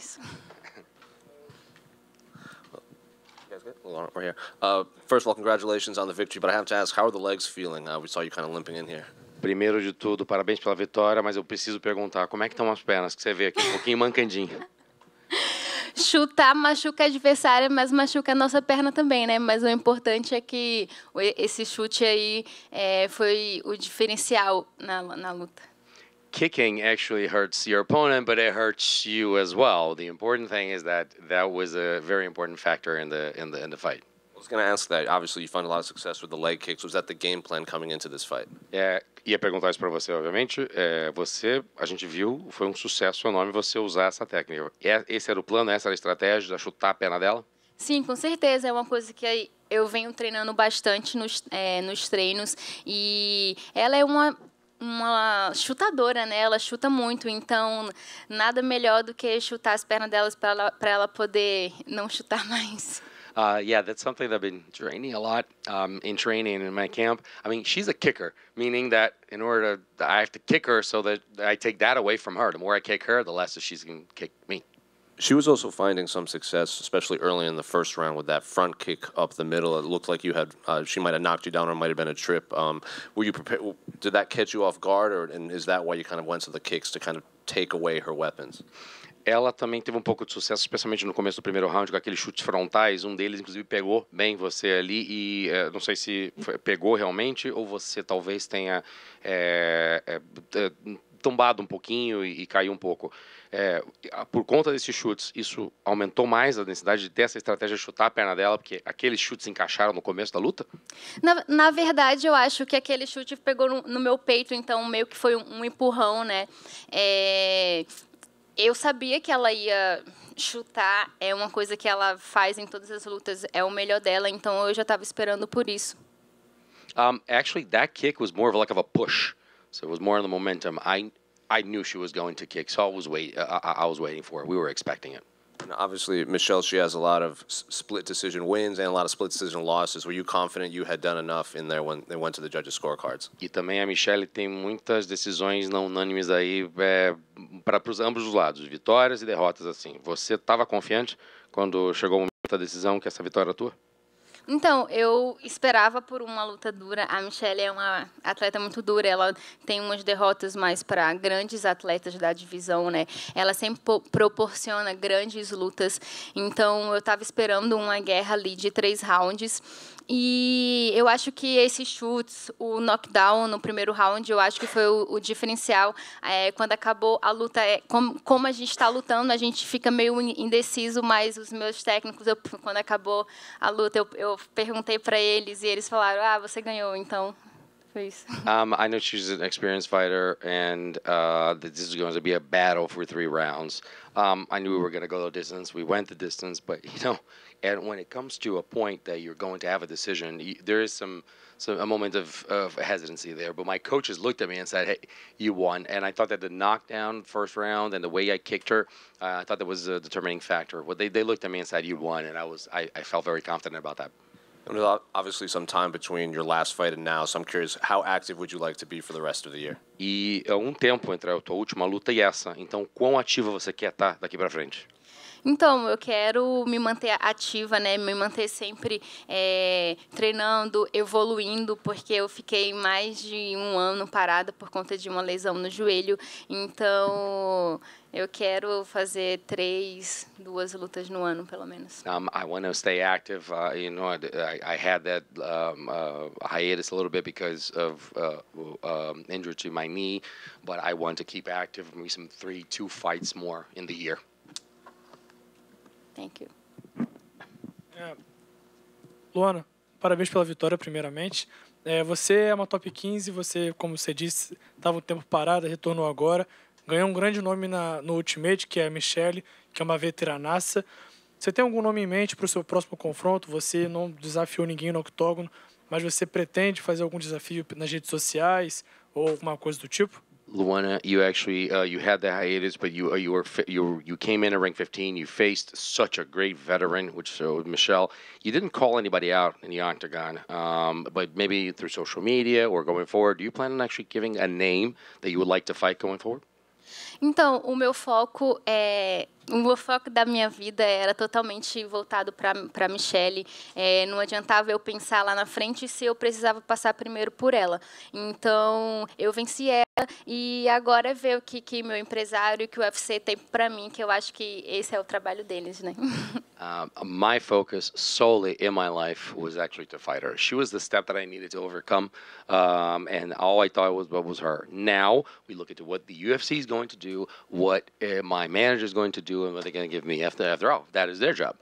nice. Lauren, we're here. Uh, first of all, congratulations on the victory, but I have to ask, how are the legs feeling? Uh, we saw you kind of limping in here. Primeiro de tudo, parabéns pela vitória, mas eu preciso perguntar, como é que estão as pernas? Que você vê aqui, um pouquinho mancandinho. Chutar machuca a adversária, mas machuca a nossa perna também, né? Mas o importante é que esse chute aí é, foi o diferencial na, na luta kicking actually hurts your opponent, but it hurts you as well. The important thing is that that was a very important factor in the in the in the fight. I was going to ask that. Obviously, you a lot of success with the leg kicks. Was that the game plan coming into this fight? É, ia perguntar isso para você, obviamente. É, você, a gente viu, foi um sucesso enorme você usar essa técnica. É, esse era o plano, essa era a estratégia, chutar a perna dela? Sim, com certeza. É uma coisa que eu venho treinando bastante nos, é, nos treinos. E ela é uma uma chutadora, né? Ela chuta muito, então nada melhor do que chutar as pernas delas para ela, ela poder não chutar mais. Uh, yeah, that's something that I've been training a lot um, in training in my camp. I mean, she's a kicker, meaning that in order to, I have to kick her so that I take that away from her. The more I kick her, the less she's going to kick me. She was also finding some success, especially early in the first round with that front kick up the middle. It looked like you had uh, she might have knocked you down, or might have been a trip. Um, were you prepared? Did that catch you off guard, or and is that why you kind of went to the kicks to kind of take away her weapons? Ela também teve um pouco de sucesso, especialmente no começo do primeiro round, com aqueles chutes frontais. Um deles, inclusive, pegou bem você ali e é, não sei se foi, pegou realmente ou você talvez tenha é, é, tombado um pouquinho e, e caiu um pouco. É, por conta desses chutes, isso aumentou mais a densidade de ter essa estratégia de chutar a perna dela, porque aqueles chutes encaixaram no começo da luta? Na, na verdade, eu acho que aquele chute pegou no, no, meu peito, então meio que foi um, um empurrão, né? É, eu sabia que ela ia chutar, é uma coisa que ela faz em todas as lutas, é o melhor dela, então eu já estava esperando por isso. Um, actually, that kick was more of like of a push. So it was more on the momentum. I I knew she was going to kick. Saul was wait. Uh, I, uh, I was waiting for it. We were expecting it. And obviously, Michelle, she has a lot of split decision wins and a lot of split decision losses. Were you confident you had done enough in there when they went to the judges' scorecards? E também a Michelle tem muitas decisões não unânimes aí é, para ambos os lados, vitórias e derrotas assim. Você estava confiante quando chegou o momento da decisão que essa vitória era tua? Então, eu esperava por uma luta dura. A Michelle é uma atleta muito dura. Ela tem umas derrotas mais para grandes atletas da divisão, né? Ela sempre proporciona grandes lutas. Então, eu estava esperando uma guerra ali de três rounds. E eu acho que esses chutes, o knockdown no primeiro round, eu acho que foi o, o diferencial. É, quando acabou a luta, é, como, como a gente está lutando, a gente fica meio indeciso, mas os meus técnicos, eu, quando acabou a luta, eu, eu perguntei para eles e eles falaram: "Ah, você ganhou", então foi isso. Um, I know she's an experienced fighter and uh, this is going to be a battle for three rounds. Um, I knew we were going to go the distance. We went the distance, but you know, and when it comes to a point that you're going to have a decision, there is some, some a moment of, of hesitancy there. But my coaches looked at me and said, "Hey, you won." And I thought that the knockdown first round and the way I kicked her, uh, I thought that was a determining factor. What well, they, they looked at me and said, "You won," and I was I, I felt very confident about that. There's obviously some time between your last fight and now, so I'm curious, how active would you like to be for the rest of the year? E há um tempo entre a tua última luta e essa, então quão ativa você quer estar daqui para frente? Então, eu quero me manter ativa, né? Me manter sempre é, treinando, evoluindo, porque eu fiquei mais de um ano parada por conta de uma lesão no joelho. Então, eu quero fazer três, duas lutas no ano, pelo menos. Um, I want to stay active. Uh, you know, I, I had that um, uh, hiatus a little bit because of uh, um, injury to my knee, but I want to keep active. Maybe some three, two fights more in the year. Thank you. É, Luana, parabéns pela vitória, primeiramente. É, você é uma top 15, você, como você disse, estava um tempo parada, retornou agora. Ganhou um grande nome na, no Ultimate, que é a Michelle, que é uma veteranaça. Você tem algum nome em mente para o seu próximo confronto? Você não desafiou ninguém no octógono, mas você pretende fazer algum desafio nas redes sociais ou alguma coisa do tipo? Luana, you actually uh, you had the hiatus, but you uh, you were fi- you you came in at rank 15. You faced such a great veteran, which so uh, Michelle, you didn't call anybody out in the octagon, um, but maybe through social media or going forward, do you plan on actually giving a name that you would like to fight going forward? Então, o meu foco é o meu foco da minha vida era totalmente voltado para Michelle. É, não adiantava eu pensar lá na frente se eu precisava passar primeiro por ela. Então, eu venci ela e agora é ver o que, que meu empresário e que o UFC tem para mim, que eu acho que esse é o trabalho deles, né? Uh, my focus solely in my life was actually to fight her. She was the step that I needed to overcome, um, and all I thought was what was her. Now we look into what the UFC is going to do, what uh, my manager is going to do, and what they're going to give me. After after all, that is their job.